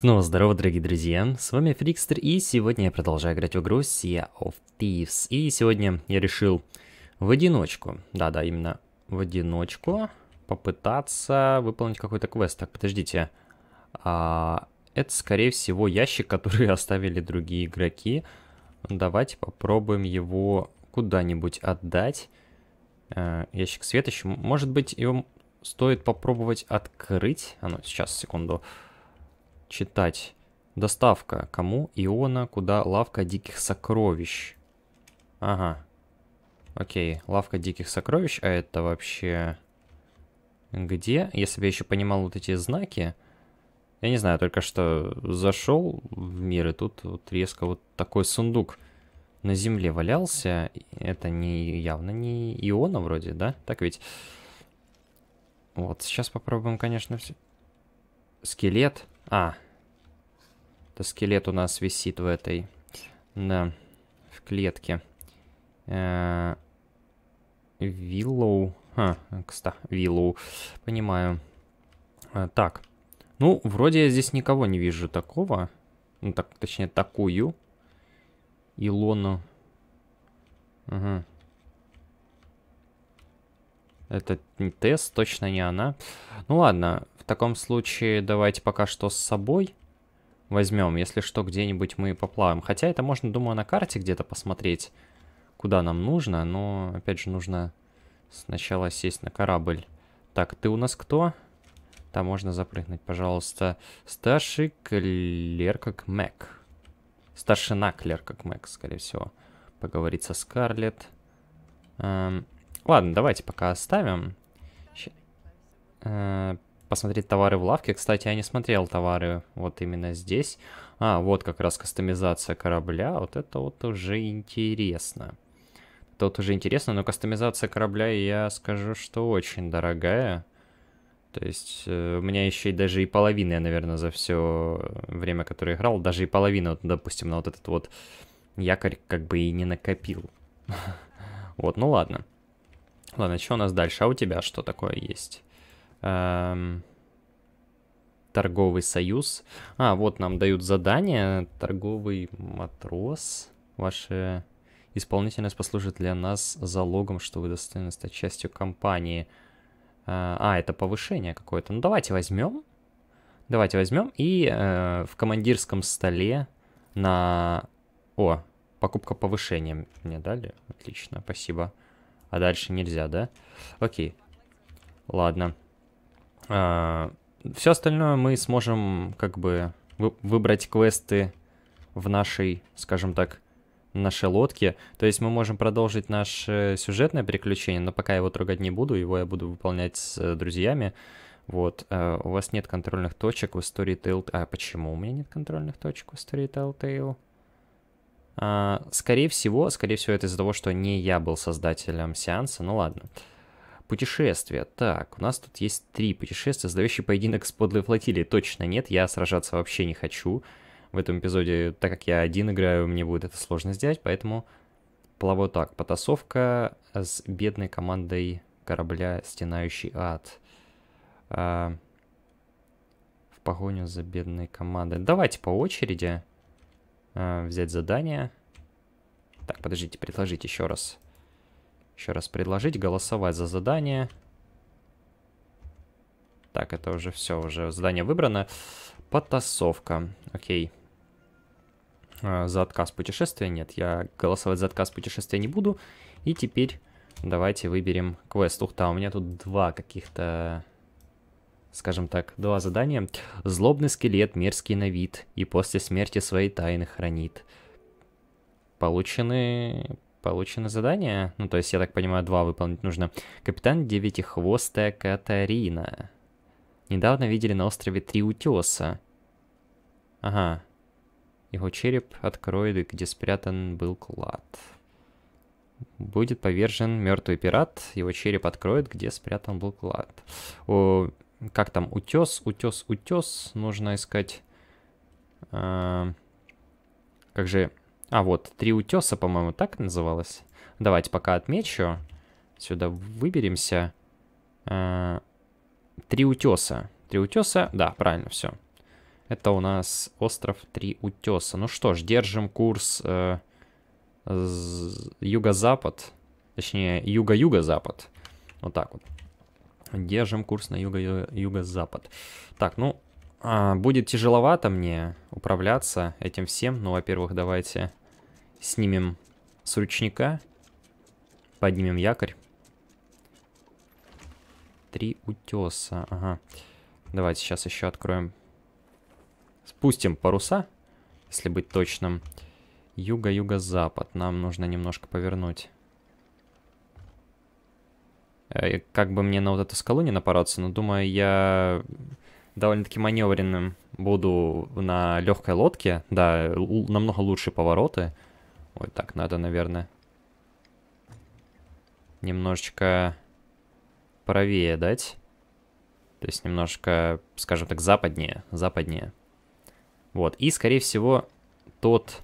Ну здорово, дорогие друзья, с вами Фрикстер, и сегодня я продолжаю играть в игру Sea of Thieves. И сегодня я решил в одиночку, да-да, именно в одиночку, попытаться выполнить какой-то квест. Так, подождите, а, это, скорее всего, ящик, который оставили другие игроки. Давайте попробуем его куда-нибудь отдать. А, ящик светоча, может быть, его стоит попробовать открыть? А ну, сейчас, Секунду читать. Доставка. Кому? Иона. Куда? Лавка диких сокровищ. Ага. Окей. Лавка диких сокровищ. А это вообще... Где? Если бы я еще понимал вот эти знаки... Я не знаю, только что зашел в мир, и тут вот резко вот такой сундук на земле валялся. Это не явно не Иона вроде, да? Так ведь... Вот, сейчас попробуем, конечно, все... Скелет. А. Это скелет у нас висит в этой... Да. В клетке. Э, Виллоу. А, кста, Виллоу. Понимаю. Э, так. Ну, вроде я здесь никого не вижу такого. Ну, так, точнее, такую. Илону. Угу. Это не Тесс, точно не она. Ну ладно, в таком случае давайте пока что с собой возьмем. Если что, где-нибудь мы поплаваем. Хотя это можно, думаю, на карте где-то посмотреть, куда нам нужно. Но, опять же, нужно сначала сесть на корабль. Так, ты у нас кто? Там можно запрыгнуть, пожалуйста. Старший клер как Мэг. Старшина клер как Мэг, скорее всего. Поговорить со Скарлетт. Эм, Ладно, давайте пока оставим. Э, посмотреть товары в лавке. Кстати, я не смотрел товары вот именно здесь. А, вот как раз кастомизация корабля. Вот это вот уже интересно. Тут уже интересно, но кастомизация корабля, я скажу, что очень дорогая. То есть э, у меня еще и даже и половина, я, наверное, за все время, которое играл, даже и половина, вот, допустим, на вот этот вот якорь как бы и не накопил. Вот, ну ладно. Ладно, что у нас дальше? А у тебя что такое есть? Эм... Торговый союз. А, вот нам дают задание. Торговый матрос. Ваша исполнительность послужит для нас залогом, что вы достойны стать частью компании. Э, а, это повышение какое-то. Ну, давайте возьмем. Давайте возьмем. И э, в командирском столе на... О, покупка повышения мне дали. Отлично, спасибо. Спасибо. А дальше нельзя, да? Окей. Ладно. А, все остальное мы сможем как бы выбрать квесты в нашей, скажем так, нашей лодке. То есть мы можем продолжить наше сюжетное приключение, но пока я его трогать не буду, его я буду выполнять с э, друзьями. Вот, а, у вас нет контрольных точек в истории Telltale. А почему у меня нет контрольных точек в истории Telltale? А, скорее всего, скорее всего, это из-за того, что не я был создателем сеанса, ну ладно. Путешествие. Так, у нас тут есть три путешествия. Сдающий поединок с подлой флотилией. Точно нет, я сражаться вообще не хочу. В этом эпизоде, так как я один играю, мне будет это сложно сделать, поэтому плаваю так. Потасовка с бедной командой корабля «Стенающий ад». А, в погоню за бедной командой. Давайте по очереди. Э, взять задание. Так, подождите, предложить еще раз. Еще раз предложить, голосовать за задание. Так, это уже все, уже задание выбрано. Потасовка, окей. Э, за отказ путешествия нет, я голосовать за отказ путешествия не буду. И теперь давайте выберем квест. Ух, та, у меня тут два каких-то скажем так, два задания. Злобный скелет, мерзкий на вид, и после смерти свои тайны хранит. Получены... Получено задание. Ну, то есть, я так понимаю, два выполнить нужно. Капитан Девятихвостая Катарина. Недавно видели на острове три утеса. Ага. Его череп откроет, где спрятан был клад. Будет повержен мертвый пират. Его череп откроет, где спрятан был клад. О, как там? Утес, утес, утес. Нужно искать... Э, как же... А, вот, три утеса, по-моему, так называлось. Давайте пока отмечу. Сюда выберемся. Э, три утеса. Три утеса, да, правильно, все. Это у нас остров Три утеса. Ну что ж, держим курс э, юго-запад. Точнее, юго-юго-запад. Вот так вот. Держим курс на юго-запад. так, ну, а, будет тяжеловато мне управляться этим всем. Ну, во-первых, давайте снимем с ручника. Поднимем якорь. Три утеса, ага. Давайте сейчас еще откроем. Спустим паруса, если быть точным. Юго-юго-запад. Нам нужно немножко повернуть. Э, как бы мне на вот эту скалу не напороться, но думаю, я довольно-таки маневренным буду на легкой лодке. Да, намного лучше повороты. Вот так надо, наверное. Немножечко правее дать. То есть немножко, скажем так, западнее. Западнее. Вот. И, скорее всего, тот,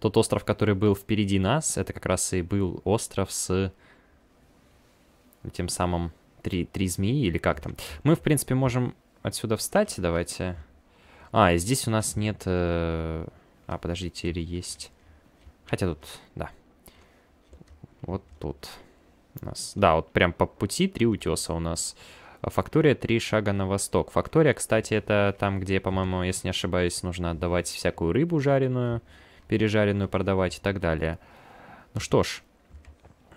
тот остров, который был впереди нас, это как раз и был остров с тем самым три, три змеи или как там. Мы, в принципе, можем отсюда встать, давайте. А, здесь у нас нет... Э... А, подождите, или есть... Хотя тут, да. Вот тут у нас... Да, вот прям по пути три утеса у нас. Фактория три шага на восток. Фактория, кстати, это там, где, по-моему, если не ошибаюсь, нужно отдавать всякую рыбу жареную, пережаренную продавать и так далее. Ну что ж,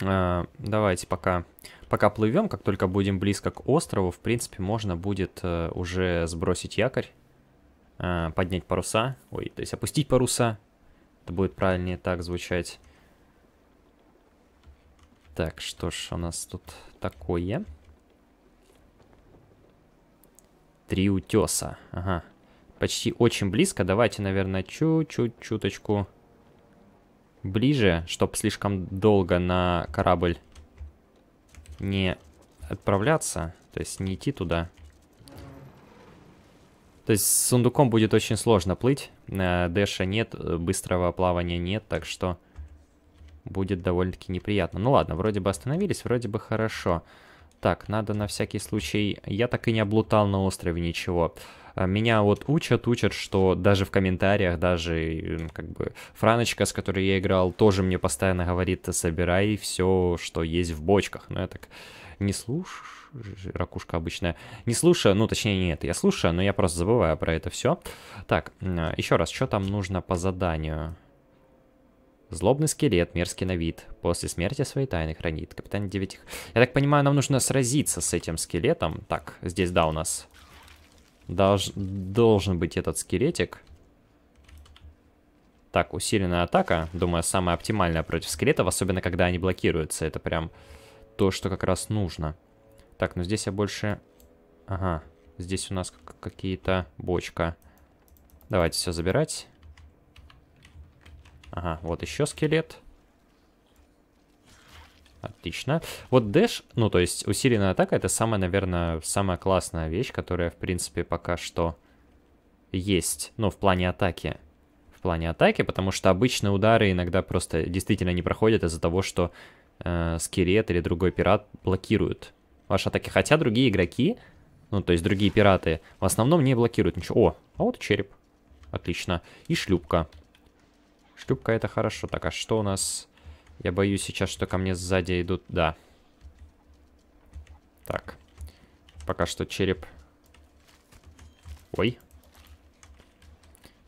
э, давайте пока пока плывем, как только будем близко к острову, в принципе, можно будет э, уже сбросить якорь, э, поднять паруса, ой, то есть опустить паруса, это будет правильнее так звучать. Так, что ж у нас тут такое? Три утеса, ага. Почти очень близко, давайте, наверное, чуть-чуть, чуточку ближе, чтобы слишком долго на корабль не отправляться, то есть не идти туда. То есть с сундуком будет очень сложно плыть. Э, дэша нет, э, быстрого плавания нет, так что будет довольно-таки неприятно. Ну ладно, вроде бы остановились, вроде бы хорошо. Так, надо на всякий случай... Я так и не облутал на острове ничего. Ничего. А, меня вот учат, учат, что даже в комментариях, даже как бы Франочка, с которой я играл, тоже мне постоянно говорит, собирай все, что есть в бочках. Но ну, я так не слушаю, ракушка обычная. Не слушаю, ну точнее нет, я слушаю, но я просто забываю про это все. Так, еще раз, что там нужно по заданию? Злобный скелет, мерзкий на вид. После смерти свои тайны хранит. Капитан девятих. Я так понимаю, нам нужно сразиться с этим скелетом. Так, здесь, да, у нас Долж... Должен быть этот скелетик. Так, усиленная атака, думаю, самая оптимальная против скелетов, особенно когда они блокируются. Это прям то, что как раз нужно. Так, ну здесь я больше... Ага, здесь у нас какие-то бочка. Давайте все забирать. Ага, вот еще скелет. Отлично. Вот дэш, ну то есть усиленная атака, это самая, наверное, самая классная вещь, которая, в принципе, пока что есть, ну, в плане атаки. В плане атаки, потому что обычные удары иногда просто действительно не проходят из-за того, что э, скелет или другой пират блокируют ваши атаки. Хотя другие игроки, ну, то есть другие пираты, в основном не блокируют ничего. О, а вот череп. Отлично. И шлюпка. Шлюпка это хорошо. Так, а что у нас... Я боюсь сейчас, что ко мне сзади идут... Да. Так. Пока что череп... Ой.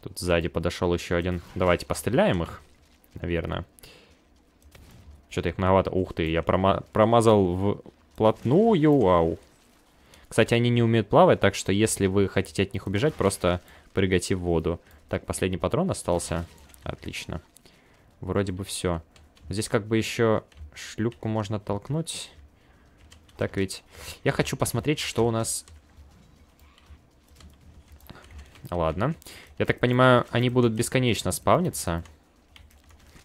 Тут сзади подошел еще один. Давайте постреляем их, наверное. Что-то их многовато. Ух ты, я прома промазал плотную. Вау. Кстати, они не умеют плавать, так что если вы хотите от них убежать, просто прыгайте в воду. Так, последний патрон остался. Отлично. Вроде бы все. Здесь как бы еще шлюпку можно толкнуть. Так ведь. Я хочу посмотреть, что у нас... Ладно. Я так понимаю, они будут бесконечно спавниться.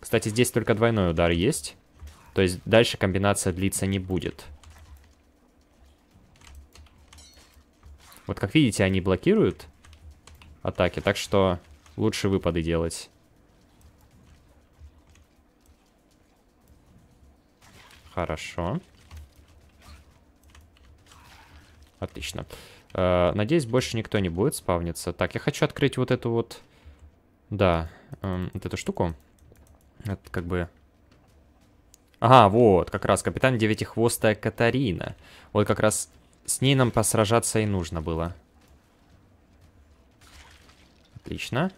Кстати, здесь только двойной удар есть. То есть дальше комбинация длиться не будет. Вот как видите, они блокируют атаки, так что лучше выпады делать. Хорошо. Отлично. Э, надеюсь, больше никто не будет спавниться. Так, я хочу открыть вот эту вот... Да, эм, вот эту штуку. Это как бы... Ага, вот, как раз капитан Девятихвостая Катарина. Вот как раз с ней нам посражаться и нужно было. Отлично.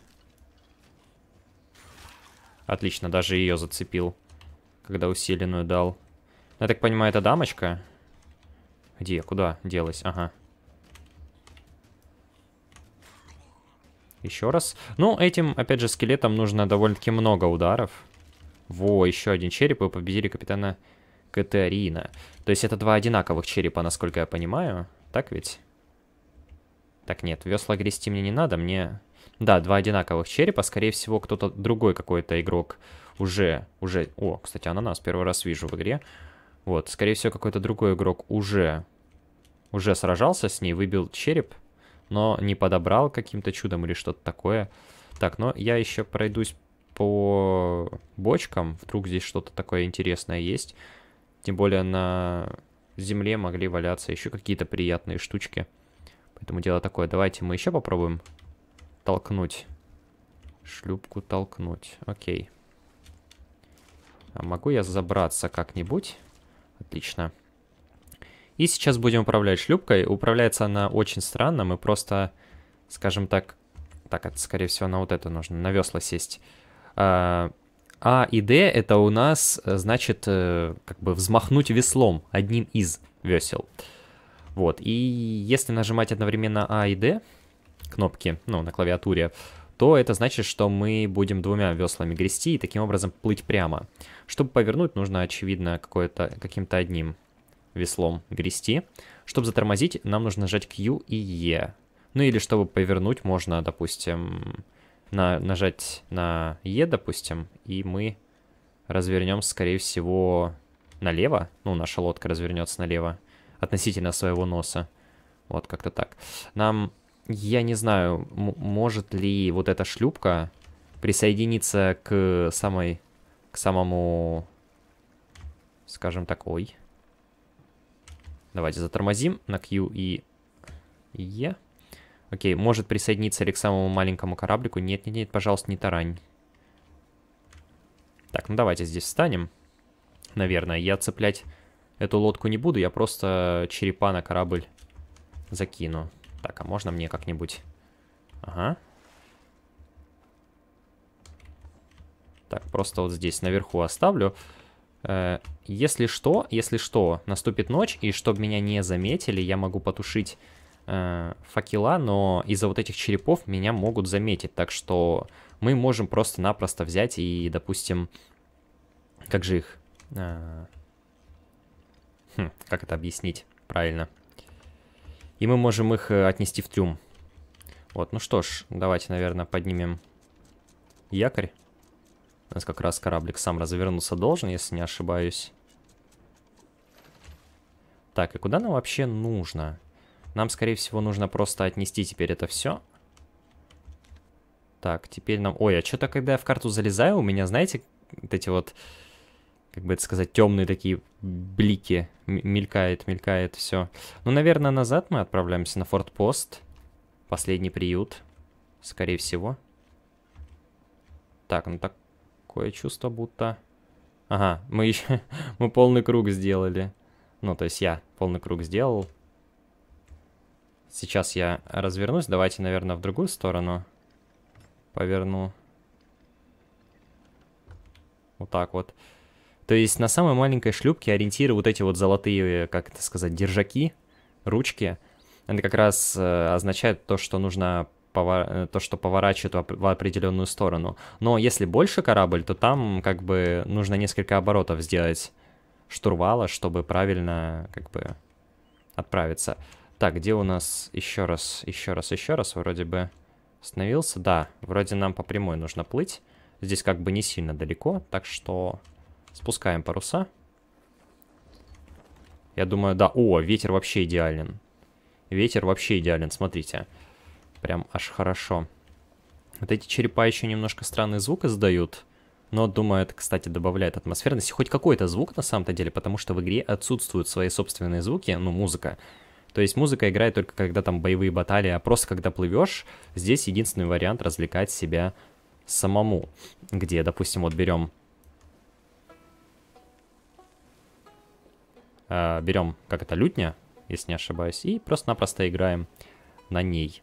Отлично, даже ее зацепил, когда усиленную дал. Я так понимаю, это дамочка? Где? Куда делась? Ага. Еще раз. Ну, этим, опять же, скелетом нужно довольно-таки много ударов. Во, еще один череп, и победили капитана Катарина. То есть это два одинаковых черепа, насколько я понимаю. Так ведь? Так, нет, весла грести мне не надо, мне... Да, два одинаковых черепа, скорее всего, кто-то другой какой-то игрок уже, уже... О, кстати, ананас первый раз вижу в игре. Вот, скорее всего, какой-то другой игрок уже, уже сражался с ней, выбил череп, но не подобрал каким-то чудом или что-то такое. Так, но я еще пройдусь по бочкам, вдруг здесь что-то такое интересное есть. Тем более на земле могли валяться еще какие-то приятные штучки. Поэтому дело такое. Давайте мы еще попробуем толкнуть. Шлюпку толкнуть. Окей. А могу я забраться как-нибудь? Отлично. И сейчас будем управлять шлюпкой. Управляется она очень странно. Мы просто, скажем так... Так, это, скорее всего, на вот это нужно, на весла сесть. А, а и Д это у нас, э, значит, э, как бы взмахнуть веслом, одним из весел. Вот, и если нажимать одновременно А и Д кнопки, ну, на клавиатуре, то это значит, что мы будем двумя веслами грести и таким образом плыть прямо. Чтобы повернуть, нужно, очевидно, каким-то одним веслом грести. Чтобы затормозить, нам нужно нажать Q и E. Ну или чтобы повернуть, можно, допустим, на, нажать на E, допустим, и мы развернем, скорее всего, налево. Ну, наша лодка развернется налево относительно своего носа. Вот как-то так. Нам я не знаю, может ли вот эта шлюпка присоединиться к самой... К самому... Скажем так, ой. Давайте затормозим на Q и E. Окей, может присоединиться ли к самому маленькому кораблику? Нет, нет, нет, пожалуйста, не тарань. Так, ну давайте здесь встанем. Наверное, я цеплять эту лодку не буду, я просто черепа на корабль закину. Так, а можно мне как-нибудь... Ага. Так, просто вот здесь наверху оставлю. Э, если что, если что, наступит ночь, и чтобы меня не заметили, я могу потушить э, факела, но из-за вот этих черепов меня могут заметить, так что мы можем просто-напросто взять и, допустим, как же их... Э, хм, как это объяснить правильно? И мы можем их э, отнести в трюм. Вот, ну что ж, давайте, наверное, поднимем якорь. У нас как раз кораблик сам развернуться должен, если не ошибаюсь. Так, и куда нам вообще нужно? Нам, скорее всего, нужно просто отнести теперь это все. Так, теперь нам... Ой, а что-то, когда я в карту залезаю, у меня, знаете, вот эти вот как бы это сказать, темные такие блики. Мелькает, мелькает все. Ну, наверное, назад мы отправляемся на фортпост. Последний приют, скорее всего. Так, ну такое чувство будто... Ага, мы еще... мы полный круг сделали. Ну, то есть я полный круг сделал. Сейчас я развернусь. Давайте, наверное, в другую сторону поверну. Вот так вот. То есть на самой маленькой шлюпке ориентиры вот эти вот золотые, как это сказать, держаки, ручки, это как раз э, означает то, что нужно повор... Э, то, что поворачивает в определенную сторону. Но если больше корабль, то там как бы нужно несколько оборотов сделать штурвала, чтобы правильно как бы отправиться. Так, где у нас еще раз, еще раз, еще раз вроде бы остановился? Да, вроде нам по прямой нужно плыть. Здесь как бы не сильно далеко, так что Спускаем паруса. Я думаю, да. О, ветер вообще идеален. Ветер вообще идеален, смотрите. Прям аж хорошо. Вот эти черепа еще немножко странный звук издают. Но, думаю, это, кстати, добавляет атмосферности. Хоть какой-то звук, на самом-то деле, потому что в игре отсутствуют свои собственные звуки, ну, музыка. То есть музыка играет только когда там боевые баталии, а просто когда плывешь, здесь единственный вариант развлекать себя самому. Где, допустим, вот берем Э, берем, как это, лютня, если не ошибаюсь, и просто-напросто играем на ней.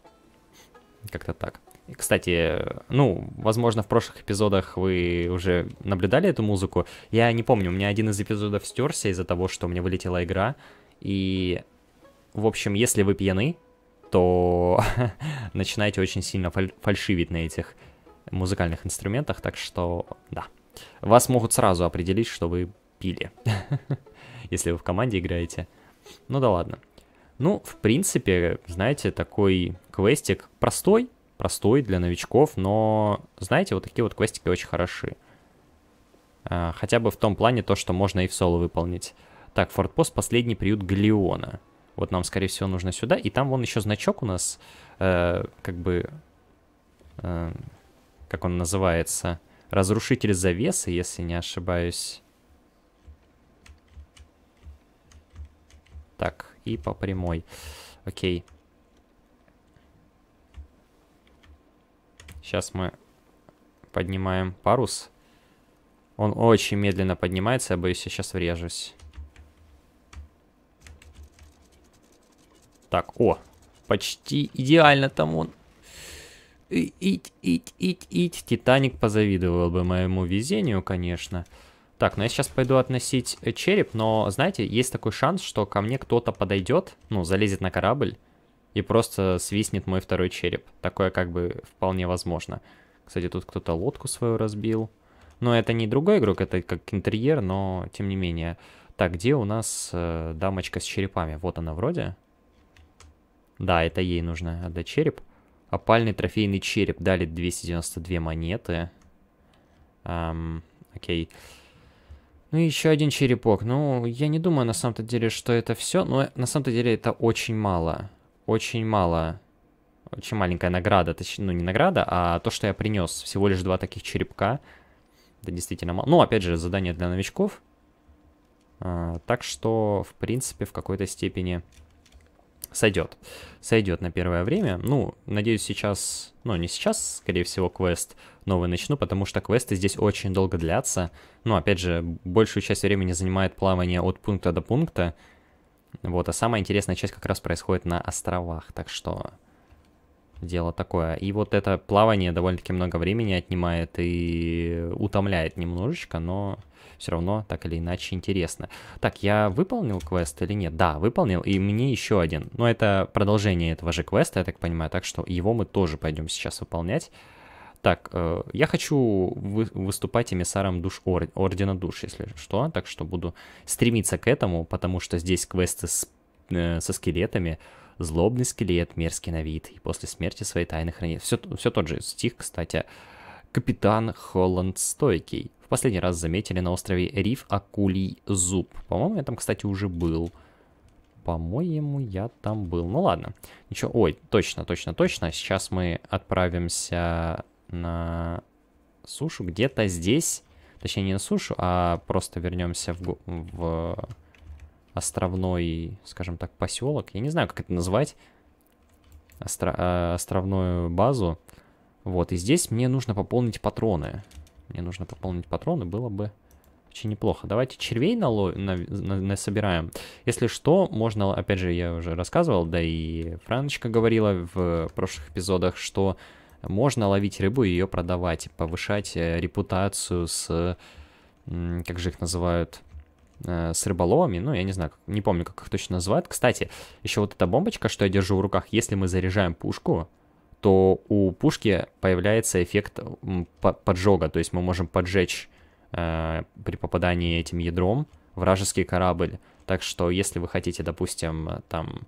Как-то так. Кстати, ну, возможно, в прошлых эпизодах вы уже наблюдали эту музыку. Я не помню, у меня один из эпизодов стерся из-за того, что у меня вылетела игра. И, в общем, если вы пьяны, то начинаете очень сильно фаль фальшивить на этих музыкальных инструментах, так что да. Вас могут сразу определить, что вы пили. если вы в команде играете. Ну да ладно. Ну, в принципе, знаете, такой квестик простой, простой для новичков, но, знаете, вот такие вот квестики очень хороши. А, хотя бы в том плане то, что можно и в соло выполнить. Так, фортпост, последний приют Глиона, Вот нам, скорее всего, нужно сюда. И там вон еще значок у нас, э, как бы, э, как он называется, разрушитель завесы, если не ошибаюсь. Так, и по прямой. Окей. Сейчас мы поднимаем парус. Он очень медленно поднимается, я боюсь, я сейчас врежусь. Так, о, почти идеально там он. Ить, ить, ить, ить. Титаник позавидовал бы моему везению, конечно. Конечно. Так, ну я сейчас пойду относить э, череп, но, знаете, есть такой шанс, что ко мне кто-то подойдет, ну, залезет на корабль и просто свистнет мой второй череп. Такое как бы вполне возможно. Кстати, тут кто-то лодку свою разбил. Но это не другой игрок, это как интерьер, но тем не менее. Так, где у нас э, дамочка с черепами? Вот она вроде. Да, это ей нужно отдать череп. Опальный трофейный череп. Дали 292 монеты. Эм, окей. Окей. Ну и еще один черепок. Ну, я не думаю на самом-то деле, что это все, но на самом-то деле это очень мало. Очень мало. Очень маленькая награда, точнее, ну не награда, а то, что я принес. Всего лишь два таких черепка. Это действительно мало. Ну, опять же, задание для новичков. А, так что, в принципе, в какой-то степени сойдет. Сойдет на первое время. Ну, надеюсь, сейчас... Ну, не сейчас, скорее всего, квест новый начну, потому что квесты здесь очень долго длятся. Ну, опять же, большую часть времени занимает плавание от пункта до пункта. Вот, а самая интересная часть как раз происходит на островах, так что дело такое. И вот это плавание довольно-таки много времени отнимает и утомляет немножечко, но все равно так или иначе интересно. Так, я выполнил квест или нет? Да, выполнил, и мне еще один. Но это продолжение этого же квеста, я так понимаю, так что его мы тоже пойдем сейчас выполнять. Так, э, я хочу вы, выступать эмиссаром душ ор, Ордена Душ, если что, так что буду стремиться к этому, потому что здесь квесты с, э, со скелетами, злобный скелет, мерзкий на вид, и после смерти своей тайны хранит. Все, все тот же стих, кстати. Капитан Холланд Стойкий. В последний раз заметили на острове Риф Акулий Зуб. По-моему, я там, кстати, уже был. По-моему, я там был. Ну ладно. Ничего. Ой, точно, точно, точно. Сейчас мы отправимся на сушу. Где-то здесь. Точнее, не на сушу, а просто вернемся в, в островной, скажем так, поселок. Я не знаю, как это назвать. Остро... Э, островную базу. Вот, и здесь мне нужно пополнить патроны. Мне нужно пополнить патроны, было бы очень неплохо. Давайте червей нало... на... На... насобираем. Если что, можно, опять же, я уже рассказывал, да и Франочка говорила в прошлых эпизодах, что можно ловить рыбу и ее продавать, повышать э, репутацию с, как же их называют, Э, с рыболовами, ну, я не знаю, не помню, как их точно называют. Кстати, еще вот эта бомбочка, что я держу в руках, если мы заряжаем пушку, то у пушки появляется эффект поджога, то есть мы можем поджечь э, при попадании этим ядром вражеский корабль. Так что, если вы хотите, допустим, там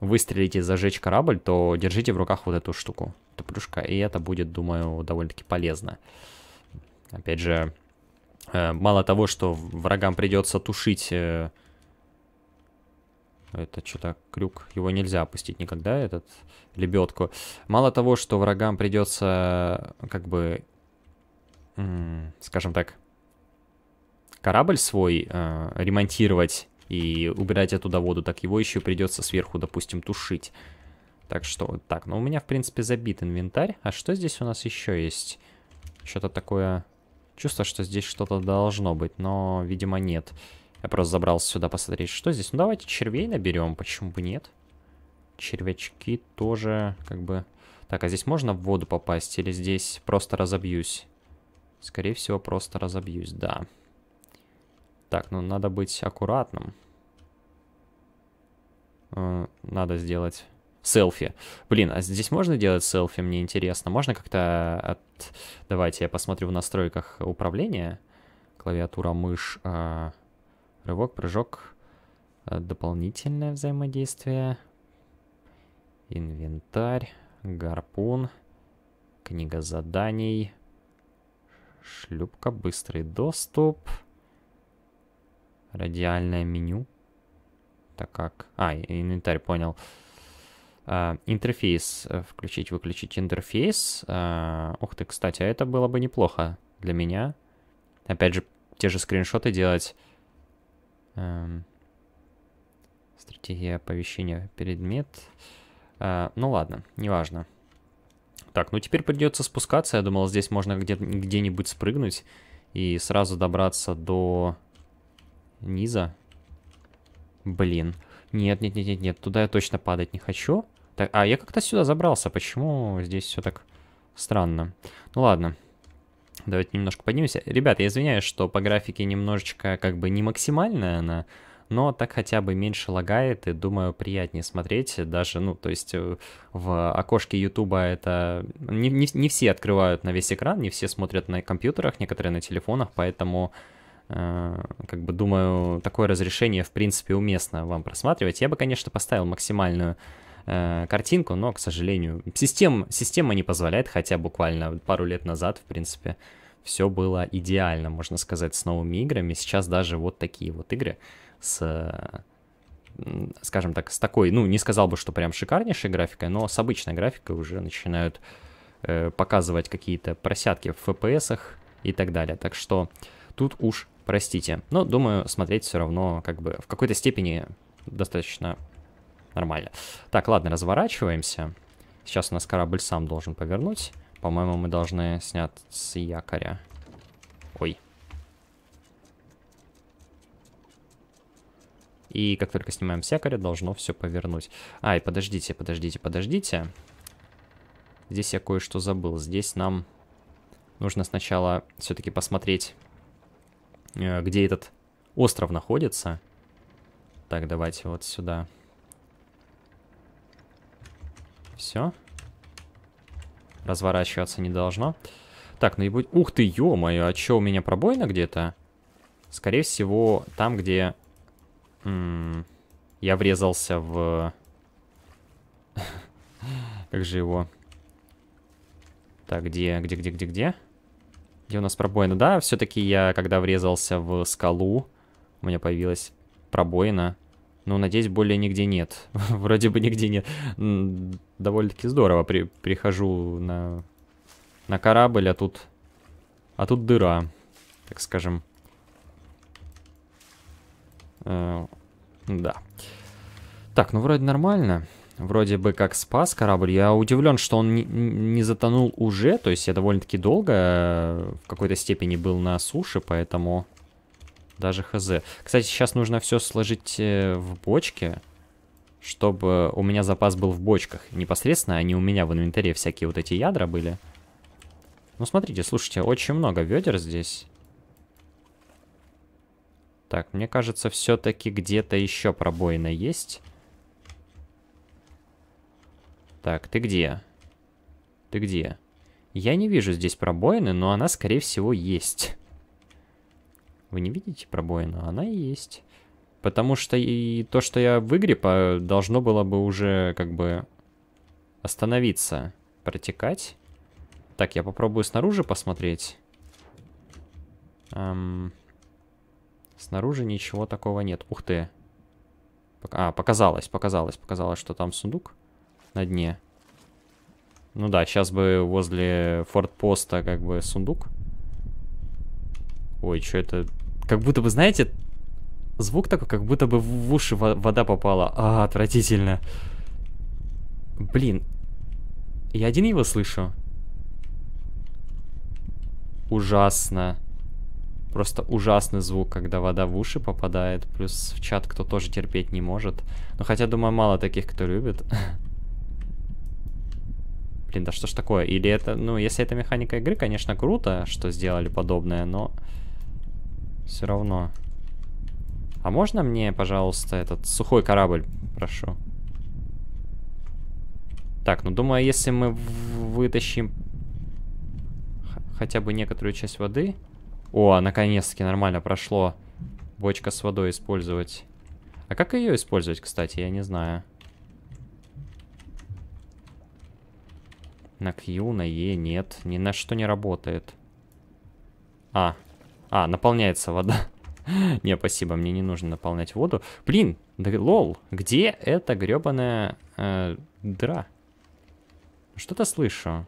выстрелить и зажечь корабль, то держите в руках вот эту штуку, эту плюшка, и это будет, думаю, довольно-таки полезно. Опять же, Э, мало того, что врагам придется тушить... Э, это что-то крюк. Его нельзя опустить никогда, этот лебедку. Мало того, что врагам придется, как бы, скажем так, корабль свой э, ремонтировать и убирать оттуда воду, так его еще придется сверху, допустим, тушить. Так что, так, ну у меня, в принципе, забит инвентарь. А что здесь у нас еще есть? Что-то такое Чувство, что здесь что-то должно быть, но, видимо, нет. Я просто забрался сюда посмотреть, что здесь. Ну, давайте червей наберем, почему бы нет? Червячки тоже, как бы... Так, а здесь можно в воду попасть или здесь просто разобьюсь? Скорее всего, просто разобьюсь, да. Так, ну надо быть аккуратным. Э, надо сделать селфи. Блин, а здесь можно делать селфи, мне интересно. Можно как-то от... Давайте я посмотрю в настройках управления. Клавиатура, мышь, э, рывок, прыжок, э, дополнительное взаимодействие, инвентарь, гарпун, книга заданий, шлюпка, быстрый доступ, радиальное меню. Так как... А, инвентарь, понял. Понял. А, интерфейс, э, включить-выключить интерфейс. Ух а, ты, кстати, а это было бы неплохо для меня. Опять же, те же скриншоты делать. Эм, стратегия оповещения предмет. А, ну ладно, неважно. Так, ну теперь придется спускаться. Я думал, здесь можно где-нибудь спрыгнуть и сразу добраться до низа. Блин. Нет, нет, нет, нет, нет. Туда я точно падать не хочу. Так, а я как-то сюда забрался. Почему здесь все так странно? Ну ладно. Давайте немножко поднимемся. Ребята, я извиняюсь, что по графике немножечко как бы не максимальная она, но так хотя бы меньше лагает и, думаю, приятнее смотреть. Даже, ну, то есть э, в окошке Ютуба это... Не, не, не все открывают на весь экран, не все смотрят на компьютерах, некоторые на телефонах, поэтому э, как бы думаю, такое разрешение в принципе уместно вам просматривать. Я бы, конечно, поставил максимальную Э, картинку, но, к сожалению, систем, система не позволяет, хотя буквально пару лет назад, в принципе, все было идеально, можно сказать, с новыми играми. Сейчас даже вот такие вот игры с, скажем так, с такой, ну, не сказал бы, что прям шикарнейшей графикой, но с обычной графикой уже начинают э, показывать какие-то просятки в FPS и так далее. Так что тут уж простите. Но, думаю, смотреть все равно как бы в какой-то степени достаточно Нормально. Так, ладно, разворачиваемся. Сейчас у нас корабль сам должен повернуть. По-моему, мы должны снять с якоря. Ой. И как только снимаем с якоря, должно все повернуть. Ай, подождите, подождите, подождите. Здесь я кое-что забыл. Здесь нам нужно сначала все-таки посмотреть, э, где этот остров находится. Так, давайте вот сюда. Сюда. Все. Разворачиваться не должно. Так, ну и будь. Ух ты, ё-моё, а чё, у меня пробоина где-то? Скорее всего, там, где... М -м я врезался в... как же его... Так, где, где, где, где, где? Где у нас пробоина? Да, все-таки я, когда врезался в скалу, у меня появилась пробоина. Ну, надеюсь, более нигде нет. Вроде бы нигде нет. Довольно-таки здорово. При, прихожу на, на корабль, а тут... А тут дыра, так скажем. Э, да. Так, ну вроде нормально. Вроде бы как спас корабль. Я удивлен, что он не, не затонул уже. То есть я довольно-таки долго э, в какой-то степени был на суше, поэтому... Даже хз. Кстати, сейчас нужно все сложить э, в бочке, чтобы у меня запас был в бочках. Непосредственно они а у меня в инвентаре всякие вот эти ядра были. Ну, смотрите, слушайте, очень много ведер здесь. Так, мне кажется, все-таки где-то еще пробоина есть. Так, ты где? Ты где? Я не вижу здесь пробоины, но она, скорее всего, есть. Вы не видите пробоину? Она и есть. Потому что и то, что я выгреб, должно было бы уже как бы остановиться, протекать. Так, я попробую снаружи посмотреть. Эм... Снаружи ничего такого нет. Ух ты. А, показалось, показалось, показалось, что там сундук на дне. Ну да, сейчас бы возле фортпоста как бы сундук. Ой, что это как будто бы, знаете, звук такой, как будто бы в уши вода попала. А, отвратительно. Блин. Я один его слышу? Ужасно. Просто ужасный звук, когда вода в уши попадает. Плюс в чат кто тоже терпеть не может. Но ну, хотя, думаю, мало таких, кто любит. Блин, да что ж такое? Или это... Ну, если это механика игры, конечно, круто, что сделали подобное, но... Все равно. А можно мне, пожалуйста, этот сухой корабль? Прошу. Так, ну думаю, если мы вытащим хотя бы некоторую часть воды... О, а, наконец-таки нормально прошло. Бочка с водой использовать. А как ее использовать, кстати, я не знаю. На Q, на E нет. Ни на что не работает. А, а, наполняется вода. Не, спасибо, мне не нужно наполнять воду. Блин, да лол, где эта гребаная э, дыра? Что-то слышу.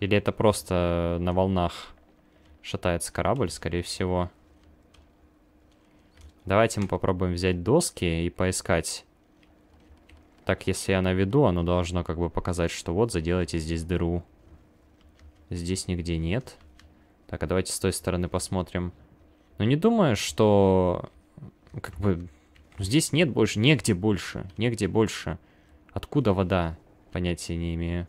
Или это просто на волнах шатается корабль, скорее всего. Давайте мы попробуем взять доски и поискать. Так, если я наведу, оно должно как бы показать, что вот, заделайте здесь дыру. Здесь нигде нет. Нет. Так, а давайте с той стороны посмотрим. Но ну, не думаю, что... Как бы... Здесь нет больше, негде больше, негде больше. Откуда вода? Понятия не имею.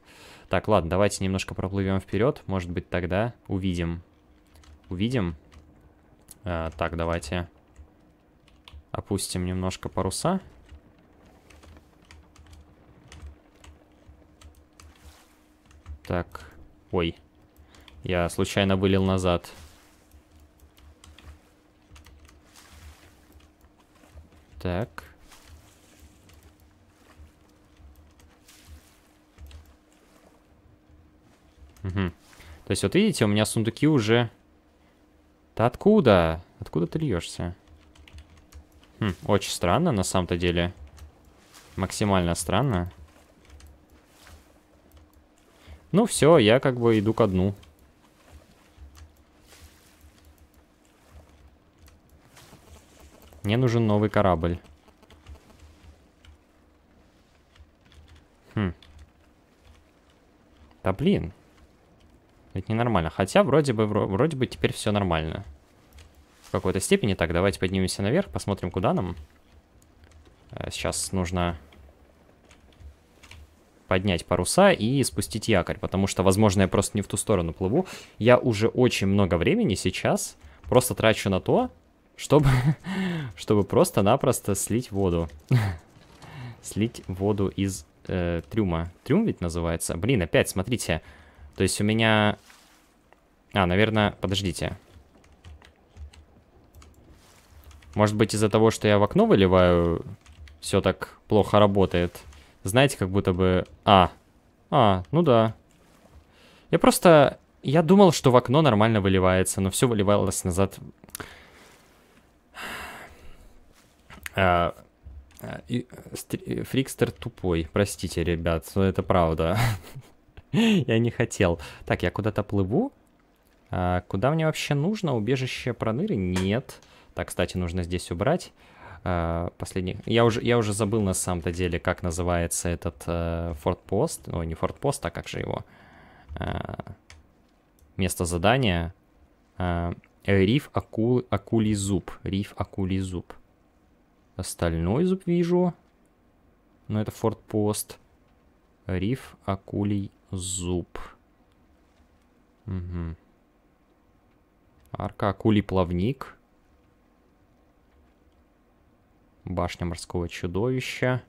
Так, ладно, давайте немножко проплывем вперед. Может быть, тогда увидим. Увидим. А, так, давайте опустим немножко паруса. Так, ой. Я случайно вылил назад. Так. Угу. То есть вот видите, у меня сундуки уже... Да откуда? Откуда ты льешься? Хм, очень странно на самом-то деле. Максимально странно. Ну все, я как бы иду ко дну. Мне нужен новый корабль. Хм. Да блин. Это ненормально. Хотя вроде бы, вроде бы теперь все нормально. В какой-то степени. Так, давайте поднимемся наверх, посмотрим, куда нам. Э, сейчас нужно поднять паруса и спустить якорь, потому что, возможно, я просто не в ту сторону плыву. Я уже очень много времени сейчас просто трачу на то, чтобы, чтобы просто-напросто слить воду. слить воду из э, трюма. Трюм ведь называется? Блин, опять, смотрите. То есть у меня... А, наверное, подождите. Может быть, из-за того, что я в окно выливаю, все так плохо работает. Знаете, как будто бы... А, а, ну да. Я просто... Я думал, что в окно нормально выливается, но все выливалось назад а, а, и, стри, э, фрикстер тупой, простите, ребят, но это правда. я не хотел. Так, я куда-то плыву. А, куда мне вообще нужно? Убежище проныры? Нет. Так, кстати, нужно здесь убрать. А, последний. Я уже, я уже забыл на самом-то деле, как называется этот а, фортпост. Ой, не фортпост, а как же его? А, место задания. А, риф акул, акулий зуб. Риф акулий зуб. Остальной зуб вижу. Но это фортпост. Риф, акулий, зуб. Угу. Арка, акулий, плавник. Башня морского чудовища.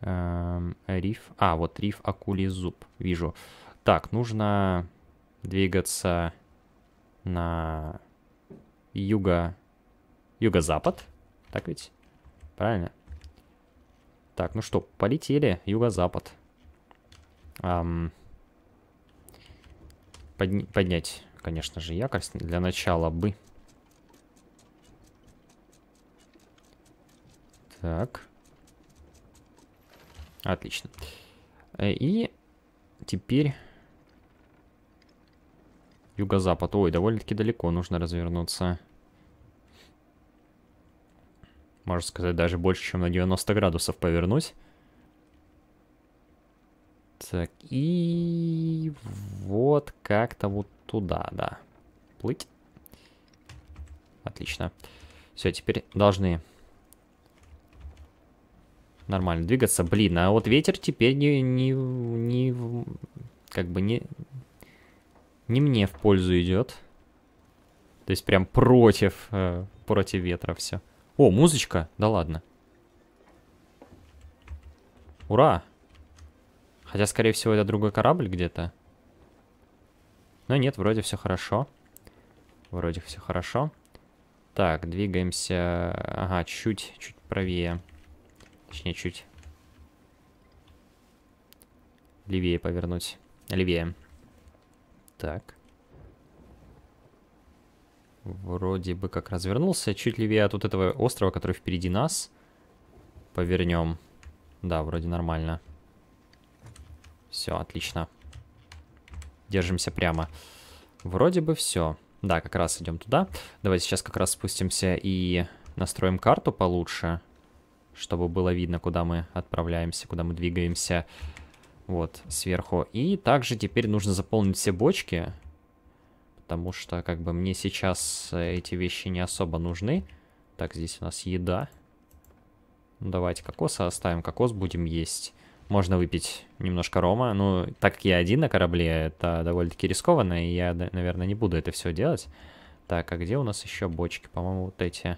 Эм, риф. А, вот риф, акулий, зуб. Вижу. Так, нужно двигаться на юго... юго-запад. Так ведь? Правильно? Так, ну что, полетели. Юго-запад. Эм... Подня поднять, конечно же, якорь для начала бы. Так. Отлично. Э, и теперь юго-запад. Ой, довольно-таки далеко нужно развернуться можно сказать, даже больше, чем на 90 градусов повернуть. Так, и вот как-то вот туда, да. Плыть. Отлично. Все, теперь должны нормально двигаться. Блин, а вот ветер теперь не, не, не как бы не, не мне в пользу идет. То есть прям против, э, против ветра все. О, музычка. Да ладно. Ура. Хотя, скорее всего, это другой корабль где-то. Но нет, вроде все хорошо. Вроде все хорошо. Так, двигаемся... Ага, чуть, чуть правее. Точнее, чуть левее повернуть. Левее. Так вроде бы как развернулся. Чуть левее от вот этого острова, который впереди нас. Повернем. Да, вроде нормально. Все, отлично. Держимся прямо. Вроде бы все. Да, как раз идем туда. Давайте сейчас как раз спустимся и настроим карту получше, чтобы было видно, куда мы отправляемся, куда мы двигаемся. Вот, сверху. И также теперь нужно заполнить все бочки потому что как бы мне сейчас э, эти вещи не особо нужны. Так, здесь у нас еда. Ну, давайте кокоса оставим, кокос будем есть. Можно выпить немножко рома. Ну, так как я один на корабле, это довольно-таки рискованно, и я, наверное, не буду это все делать. Так, а где у нас еще бочки? По-моему, вот эти.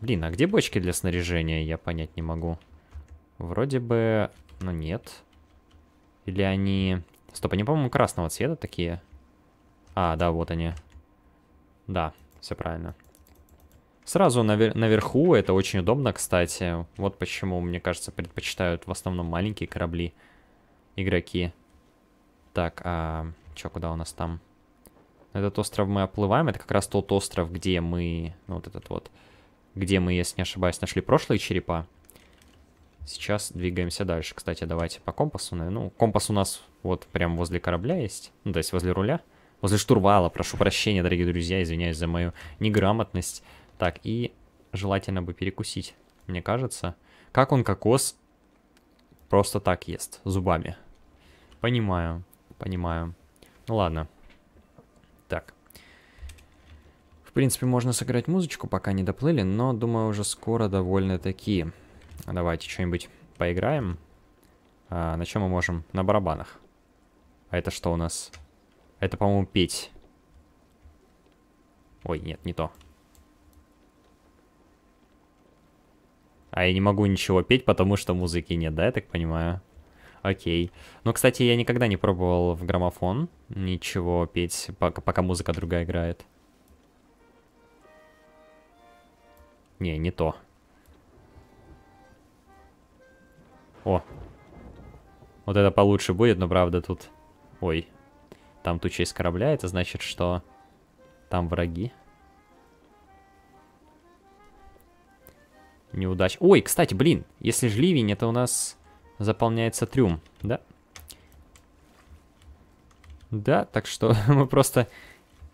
Блин, а где бочки для снаряжения? Я понять не могу. Вроде бы... Ну, нет. Или они... Стоп, они, по-моему, красного цвета такие. А, да, вот они. Да, все правильно. Сразу навер наверху, это очень удобно, кстати. Вот почему, мне кажется, предпочитают в основном маленькие корабли игроки. Так, а что, куда у нас там? Этот остров мы оплываем, это как раз тот остров, где мы, ну вот этот вот, где мы, если не ошибаюсь, нашли прошлые черепа. Сейчас двигаемся дальше. Кстати, давайте по компасу. Ну, компас у нас вот прям возле корабля есть. Ну, то есть возле руля. Возле штурвала, прошу прощения, дорогие друзья, извиняюсь за мою неграмотность. Так, и желательно бы перекусить, мне кажется. Как он кокос просто так ест, зубами. Понимаю, понимаю. Ну ладно. Так. В принципе, можно сыграть музычку, пока не доплыли, но, думаю, уже скоро довольно-таки. Давайте что-нибудь поиграем. А, на чем мы можем? На барабанах. А это что у нас? Это, по-моему, Петь. Ой, нет, не то. А я не могу ничего петь, потому что музыки нет, да, я так понимаю? Окей. Ну, кстати, я никогда не пробовал в граммофон ничего петь, пока, пока музыка другая играет. Не, не то. О. Вот это получше будет, но правда тут... Ой. Там туча из корабля, это значит, что там враги. Неудач. Ой, кстати, блин, если же ливень, это у нас заполняется трюм, да? Да, так что мы просто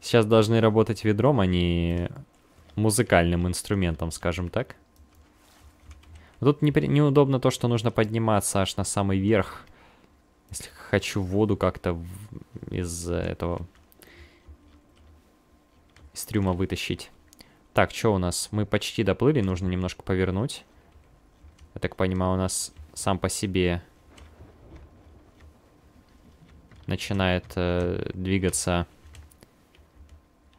сейчас должны работать ведром, а не музыкальным инструментом, скажем так. Тут не, неудобно то, что нужно подниматься аж на самый верх если хочу воду как-то из этого... Из трюма вытащить. Так, что у нас? Мы почти доплыли, нужно немножко повернуть. Я так понимаю, у нас сам по себе начинает э, двигаться,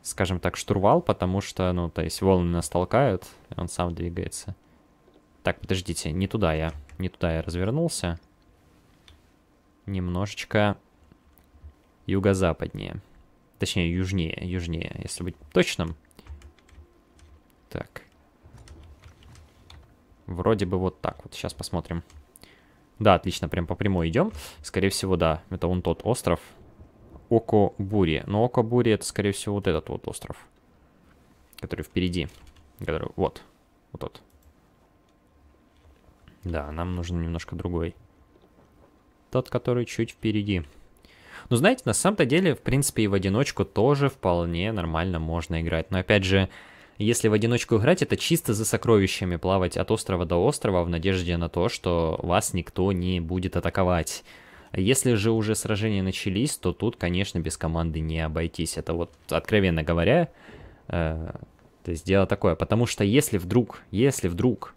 скажем так, штурвал, потому что, ну, то есть волны нас толкают, он сам двигается. Так, подождите, не туда я, не туда я развернулся немножечко юго-западнее. Точнее, южнее, южнее, если быть точным. Так. Вроде бы вот так вот. Сейчас посмотрим. Да, отлично, прям по прямой идем. Скорее всего, да, это он тот остров. Око Бури. Но Око Бури это, скорее всего, вот этот вот остров. Который впереди. Который вот. Вот тот. Да, нам нужен немножко другой тот, который чуть впереди. Но ну, знаете, на самом-то деле, в принципе, и в одиночку тоже вполне нормально можно играть. Но опять же, если в одиночку играть, это чисто за сокровищами плавать от острова до острова в надежде на то, что вас никто не будет атаковать. Если же уже сражения начались, то тут, конечно, без команды не обойтись. Это вот, откровенно говоря, э, то есть дело такое. Потому что если вдруг, если вдруг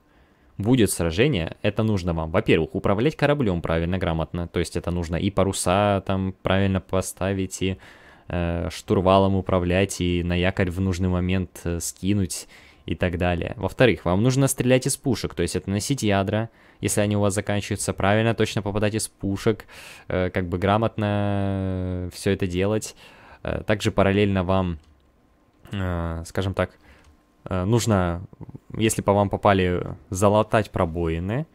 будет сражение, это нужно вам, во-первых, управлять кораблем правильно, грамотно, то есть это нужно и паруса там правильно поставить, и э, штурвалом управлять, и на якорь в нужный момент э, скинуть и так далее. Во-вторых, вам нужно стрелять из пушек, то есть это носить ядра, если они у вас заканчиваются, правильно, точно попадать из пушек, э, как бы грамотно э, все это делать. Э, также параллельно вам, э, скажем так, Э, нужно, если по вам попали, залатать пробоины,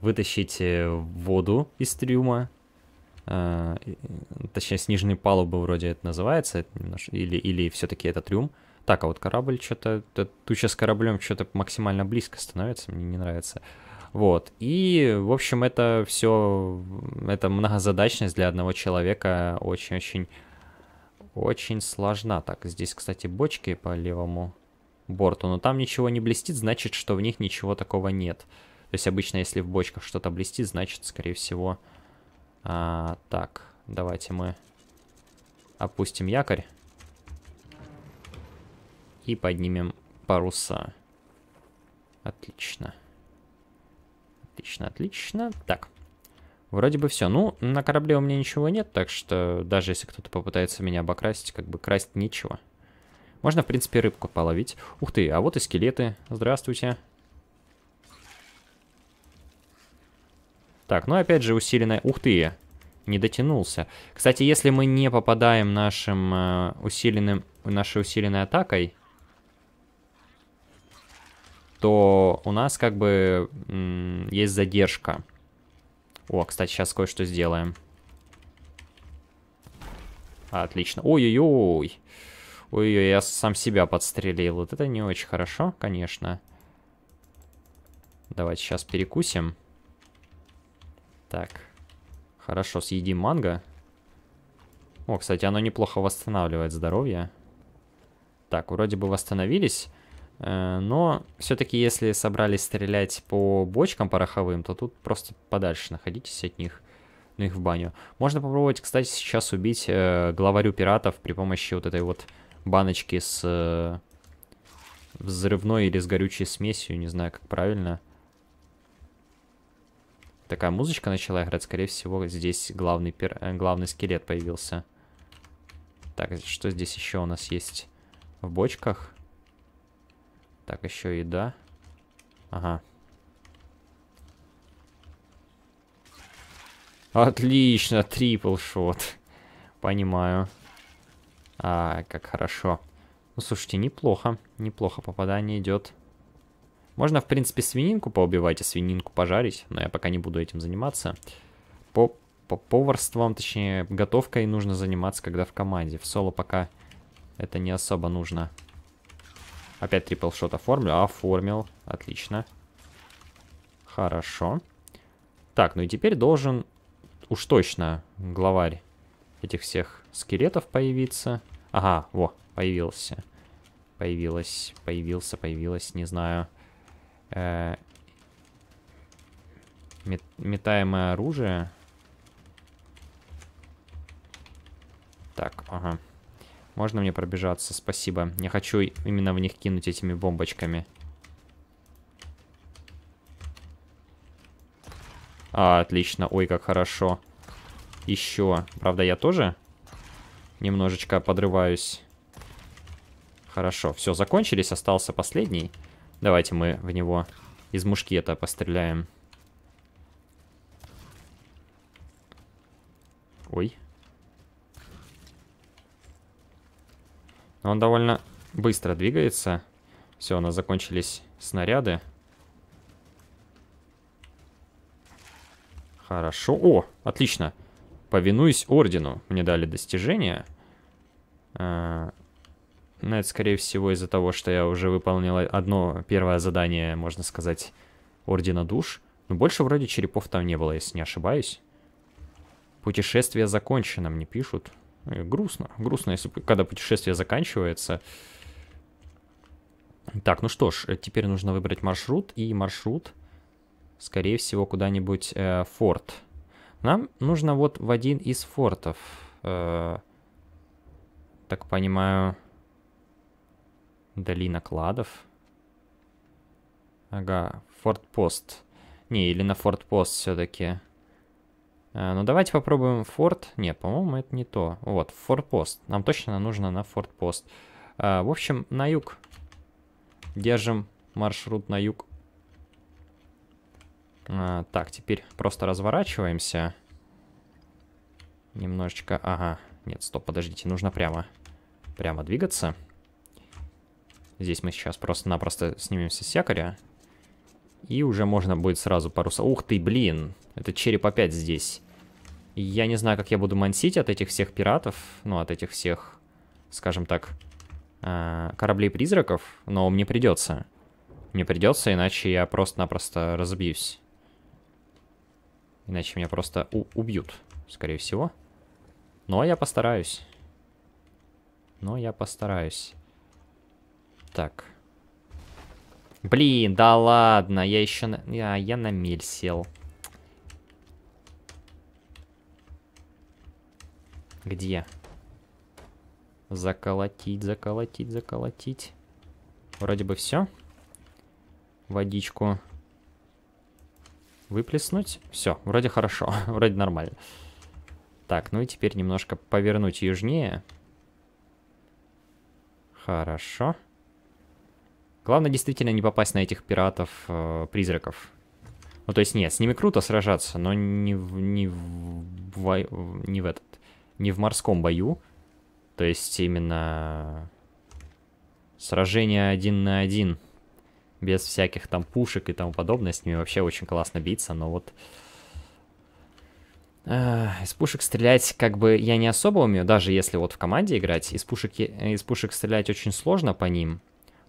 вытащить э, воду из трюма, э, точнее, с нижней палубы вроде это называется, или, или все-таки это трюм. Так, а вот корабль что-то, туча с кораблем что-то максимально близко становится, мне не нравится. Вот, и, в общем, это все, это многозадачность для одного человека очень-очень очень сложна. Так, здесь, кстати, бочки по левому борту, но там ничего не блестит, значит, что в них ничего такого нет. То есть обычно, если в бочках что-то блестит, значит, скорее всего... А, так, давайте мы опустим якорь и поднимем паруса. Отлично. Отлично, отлично. Так, Вроде бы все. Ну, на корабле у меня ничего нет, так что даже если кто-то попытается меня обокрасить, как бы красть нечего. Можно, в принципе, рыбку половить. Ух ты, а вот и скелеты. Здравствуйте. Так, ну опять же усиленная... Ух ты, не дотянулся. Кстати, если мы не попадаем нашим э, усиленным... нашей усиленной атакой, то у нас как бы есть задержка. О, кстати, сейчас кое-что сделаем. Отлично. Ой-ой-ой. Ой-ой, я сам себя подстрелил. Вот это не очень хорошо, конечно. Давайте сейчас перекусим. Так. Хорошо, съедим манго. О, кстати, оно неплохо восстанавливает здоровье. Так, вроде бы восстановились. Э, но все-таки, если собрались стрелять по бочкам пороховым, то тут просто подальше находитесь от них, ну их в баню. Можно попробовать, кстати, сейчас убить э, главарю пиратов при помощи вот этой вот баночки с э, взрывной или с горючей смесью, не знаю, как правильно. Такая музычка начала играть, скорее всего, здесь главный, пер... Э, главный скелет появился. Так, что здесь еще у нас есть в бочках? Так, еще еда. Ага. Отлично, трипл шот. Понимаю. А, как хорошо. Ну, слушайте, неплохо. Неплохо попадание идет. Можно, в принципе, свининку поубивать и а свининку пожарить, но я пока не буду этим заниматься. По, по поварством, точнее, готовкой нужно заниматься, когда в команде. В соло пока это не особо нужно. Опять трипл шот оформлю. Оформил. Отлично. Хорошо. Так, ну и теперь должен уж точно главарь этих всех скелетов появиться. Ага, во, появился. Появилась, появился, появилась, не знаю. Э -э метаемое оружие. Так, ага. Можно мне пробежаться? Спасибо. Я хочу именно в них кинуть этими бомбочками. А, отлично. Ой, как хорошо. Еще. Правда, я тоже немножечко подрываюсь. Хорошо, все, закончились, остался последний. Давайте мы в него из мушкета постреляем. Ой. Он довольно быстро двигается. Все, у нас закончились снаряды. Хорошо. О, отлично. Отлично. Повинуюсь ордену. Мне дали достижение. А, но это, скорее всего, из-за того, что я уже выполнил одно первое задание, можно сказать, ордена душ. Но больше вроде черепов там не было, если не ошибаюсь. Путешествие закончено, мне пишут. Э, грустно. Грустно, если, когда путешествие заканчивается. Так, ну что ж, э, теперь нужно выбрать маршрут. И маршрут, скорее всего, куда-нибудь э, форт. Форт. Нам нужно вот в один из фортов. Э, так понимаю, долина кладов. Ага, форт-пост. Не, или на форт-пост все-таки. Э, ну, давайте попробуем форт. Не, по-моему, это не то. Вот, форт-пост. Нам точно нужно на форт-пост. Э, в общем, на юг. Держим маршрут на юг. А, так, теперь просто разворачиваемся. Немножечко, ага. Нет, стоп, подождите, нужно прямо, прямо двигаться. Здесь мы сейчас просто-напросто снимемся с якоря. И уже можно будет сразу паруса... Ух ты, блин! Это череп опять здесь. Я не знаю, как я буду мансить от этих всех пиратов. Ну, от этих всех, скажем так, а, кораблей-призраков. Но мне придется. Мне придется, иначе я просто-напросто разобьюсь. Иначе меня просто убьют, скорее всего. Но я постараюсь. Но я постараюсь. Так. Блин, да ладно, я еще... На... Я, я на мель сел. Где? Заколотить, заколотить, заколотить. Вроде бы все. Водичку Выплеснуть. Все, вроде хорошо, вроде нормально. Так, ну и теперь немножко повернуть южнее. Хорошо. Главное действительно не попасть на этих пиратов-призраков. Э, ну, то есть, нет, с ними круто сражаться, но не в, не в, не в этот, не в морском бою. То есть, именно сражение один на один без всяких там пушек и тому подобное. С ними вообще очень классно биться, но вот... Э, из пушек стрелять как бы я не особо умею, даже если вот в команде играть. Из пушек, из пушек стрелять очень сложно по ним,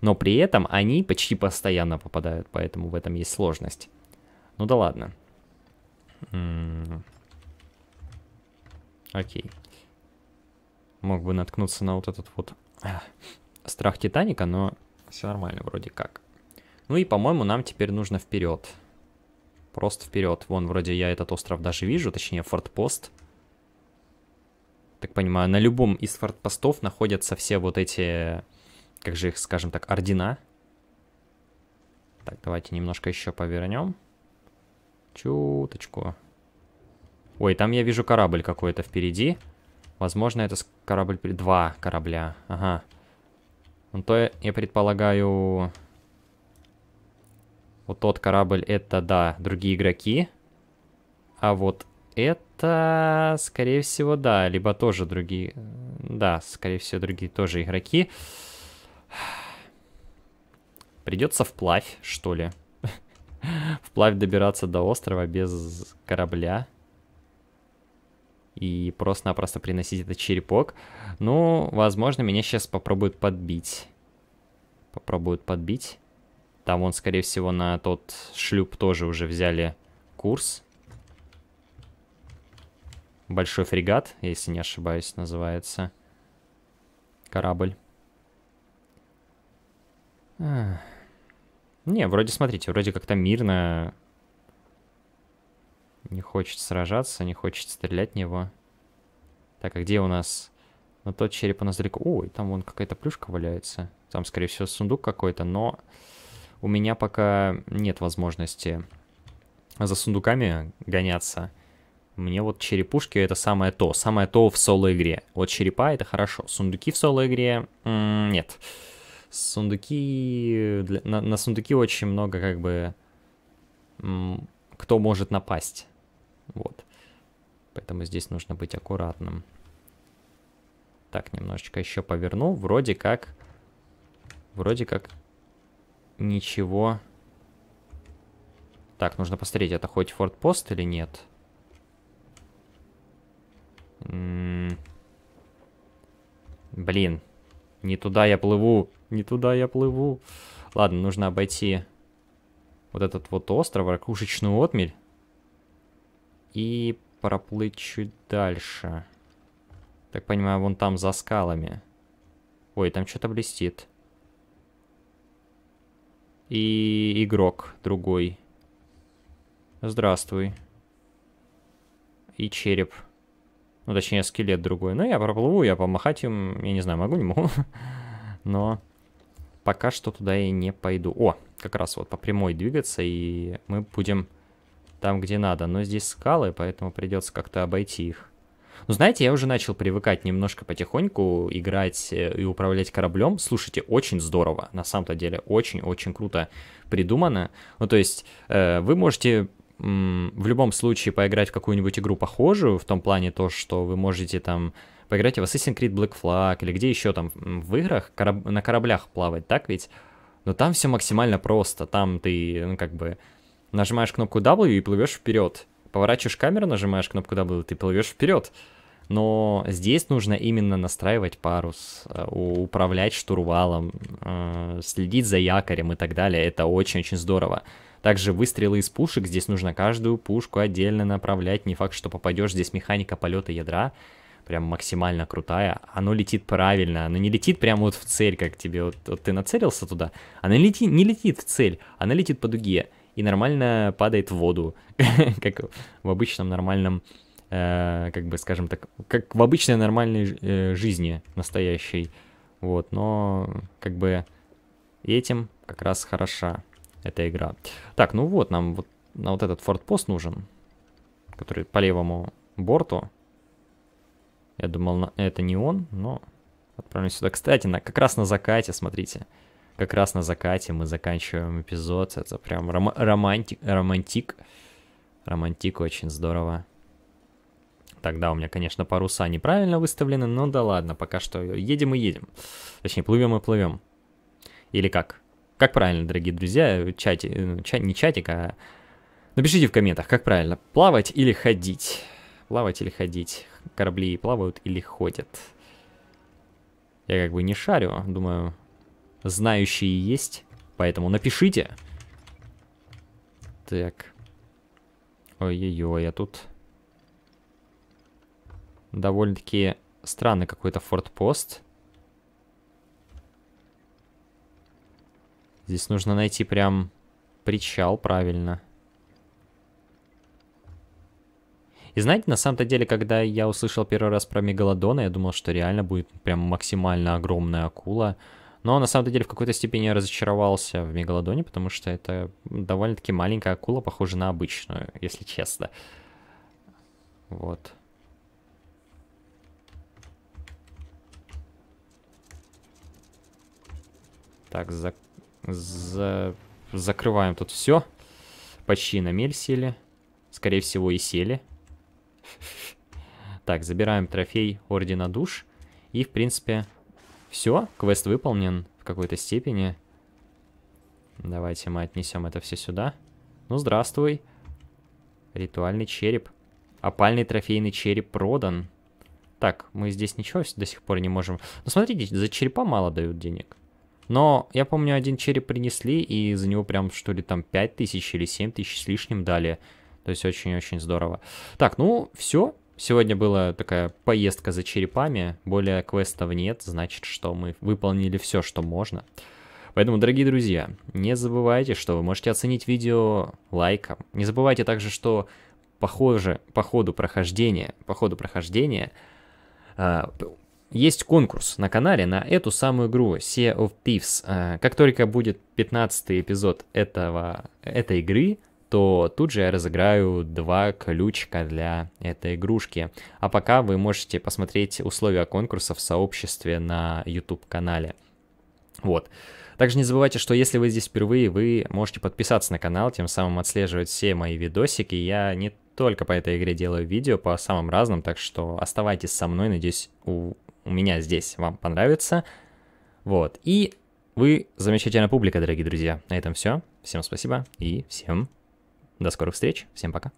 но при этом они почти постоянно попадают, поэтому в этом есть сложность. Ну да ладно. Окей. Мог бы наткнуться на вот этот вот страх Титаника, но все нормально вроде как. Ну и, по-моему, нам теперь нужно вперед. Просто вперед. Вон, вроде я этот остров даже вижу, точнее, фортпост. Так понимаю, на любом из фортпостов находятся все вот эти, как же их, скажем так, ордена. Так, давайте немножко еще повернем. Чуточку. Ой, там я вижу корабль какой-то впереди. Возможно, это корабль... Два корабля. Ага. Ну, то я предполагаю... Вот тот корабль, это, да, другие игроки. А вот это, скорее всего, да, либо тоже другие... Да, скорее всего, другие тоже игроки. Придется вплавь, что ли. Вплавь добираться до острова без корабля. И просто-напросто приносить этот черепок. Ну, возможно, меня сейчас попробуют подбить. Попробуют подбить. Там он, скорее всего, на тот шлюп тоже уже взяли курс. Большой фрегат, если не ошибаюсь, называется. Корабль. Не, вроде, смотрите, вроде как-то мирно. Не хочет сражаться, не хочет стрелять в него. Так, а где у нас... на ну, тот череп у нас далеко... Ой, там вон какая-то плюшка валяется. Там, скорее всего, сундук какой-то, но у меня пока нет возможности за сундуками гоняться. Мне вот черепушки это самое то, самое то в соло-игре. Вот черепа это хорошо, сундуки в соло-игре нет. Сундуки... Для... На, на сундуки очень много как бы... Кто может напасть. Вот. Поэтому здесь нужно быть аккуратным. Так, немножечко еще поверну. Вроде как... Вроде как ничего. Так, нужно посмотреть, это хоть фортпост или нет. Блин, не туда я плыву, не туда я плыву. Ладно, нужно обойти вот этот вот остров, ракушечную отмель. И проплыть чуть дальше. Так понимаю, вон там за скалами. Ой, там что-то блестит и игрок другой. Здравствуй. И череп. Ну, точнее, скелет другой. Ну, я проплыву, я помахать им. Я не знаю, могу, не могу. Но пока что туда я не пойду. О, как раз вот по прямой двигаться, и мы будем там, где надо. Но здесь скалы, поэтому придется как-то обойти их. Ну знаете, я уже начал привыкать немножко потихоньку играть э, и управлять кораблем. Слушайте, очень здорово, на самом-то деле, очень-очень круто придумано. Ну, то есть э, вы можете м, в любом случае поиграть в какую-нибудь игру похожую, в том плане то, что вы можете там поиграть в Assassin's Creed Black Flag или где еще там в играх кораб... на кораблях плавать, так ведь? Но там все максимально просто. Там ты, ну, как бы, нажимаешь кнопку W и плывешь вперед. Поворачиваешь камеру, нажимаешь кнопку W, ты плывешь вперед. Но здесь нужно именно настраивать парус, э, управлять штурвалом, э, следить за якорем и так далее. Это очень-очень здорово. Также выстрелы из пушек, здесь нужно каждую пушку отдельно направлять, не факт, что попадешь, здесь механика полета ядра прям максимально крутая, оно летит правильно, оно не летит прямо вот в цель, как тебе, вот, вот ты нацелился туда, оно лети, не летит в цель, оно летит по дуге, и нормально падает в воду, как в обычном нормальном, э, как бы, скажем так, как в обычной нормальной э, жизни настоящей. Вот, но как бы этим как раз хороша эта игра. Так, ну вот, нам вот на вот этот фортпост нужен, который по левому борту. Я думал, это не он, но отправлюсь сюда. Кстати, на, как раз на закате, Смотрите как раз на закате мы заканчиваем эпизод. Это прям ром- романтик, романтик. Романтик очень здорово. Тогда у меня, конечно, паруса неправильно выставлены, но да ладно, пока что едем и едем. Точнее, плывем и плывем. Или как? Как правильно, дорогие друзья, чати, э, чат, не чатик, а... Напишите в комментах, как правильно, плавать или ходить? Плавать или ходить? Корабли плавают или ходят? Я как бы не шарю, думаю, знающие есть, поэтому напишите. Так. Ой-ой-ой, я а тут... Довольно-таки странный какой-то фортпост. Здесь нужно найти прям причал, правильно. И знаете, на самом-то деле, когда я услышал первый раз про мегалодона, я думал, что реально будет прям максимально огромная акула. Но на самом деле в какой-то степени я разочаровался в мегалодоне, потому что это довольно-таки маленькая акула, похожа на обычную, если честно. Вот. Так, за... За... закрываем тут все. Почти на мель сели. Скорее всего, и сели. Так, забираем трофей Ордена Душ. И, в принципе, все, квест выполнен в какой-то степени. Давайте мы отнесем это все сюда. Ну, здравствуй. Ритуальный череп. Опальный трофейный череп продан. Так, мы здесь ничего до сих пор не можем... Ну, смотрите, за черепа мало дают денег. Но я помню, один череп принесли, и за него прям, что ли, там 5000 или 7000 с лишним дали. То есть очень-очень здорово. Так, ну, все. Сегодня была такая поездка за черепами, более квестов нет, значит, что мы выполнили все, что можно. Поэтому, дорогие друзья, не забывайте, что вы можете оценить видео лайком. Не забывайте также, что похоже, по ходу прохождения, по ходу прохождения э, есть конкурс на канале на эту самую игру Sea of Thieves. Э, как только будет 15 эпизод этого, этой игры, то тут же я разыграю два ключика для этой игрушки. А пока вы можете посмотреть условия конкурса в сообществе на YouTube-канале. Вот. Также не забывайте, что если вы здесь впервые, вы можете подписаться на канал, тем самым отслеживать все мои видосики. Я не только по этой игре делаю видео, по самым разным, так что оставайтесь со мной, надеюсь, у, у меня здесь вам понравится. Вот, и вы замечательная публика, дорогие друзья. На этом все. Всем спасибо и всем до скорых встреч, всем пока.